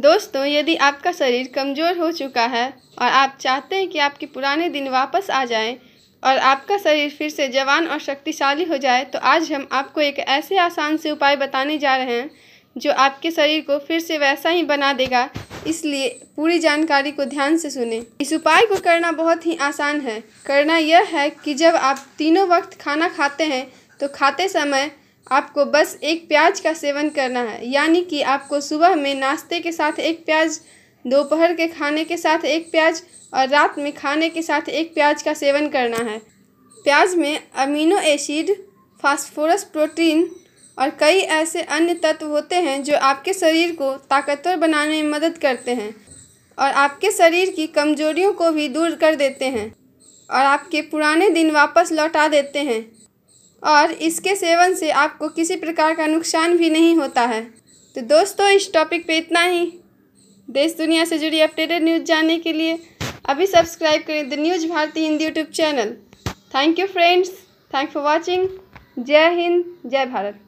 दोस्तों यदि आपका शरीर कमज़ोर हो चुका है और आप चाहते हैं कि आपके पुराने दिन वापस आ जाएं और आपका शरीर फिर से जवान और शक्तिशाली हो जाए तो आज हम आपको एक ऐसे आसान से उपाय बताने जा रहे हैं जो आपके शरीर को फिर से वैसा ही बना देगा इसलिए पूरी जानकारी को ध्यान से सुने इस उपाय को करना बहुत ही आसान है करना यह है कि जब आप तीनों वक्त खाना खाते हैं तो खाते समय आपको बस एक प्याज का सेवन करना है यानी कि आपको सुबह में नाश्ते के साथ एक प्याज दोपहर के खाने के साथ एक प्याज और रात में खाने के साथ एक प्याज का सेवन करना है प्याज में अमीनो एसिड फास्फोरस प्रोटीन और कई ऐसे अन्य तत्व होते हैं जो आपके शरीर को ताकतवर बनाने में मदद करते हैं और आपके शरीर की कमजोरियों को भी दूर कर देते हैं और आपके पुराने दिन वापस लौटा देते हैं और इसके सेवन से आपको किसी प्रकार का नुकसान भी नहीं होता है तो दोस्तों इस टॉपिक पे इतना ही देश दुनिया से जुड़ी अपडेटेड न्यूज़ जानने के लिए अभी सब्सक्राइब करें the news Bharati Hindi YouTube channel thank you friends thank for watching जय हिंद जय भारत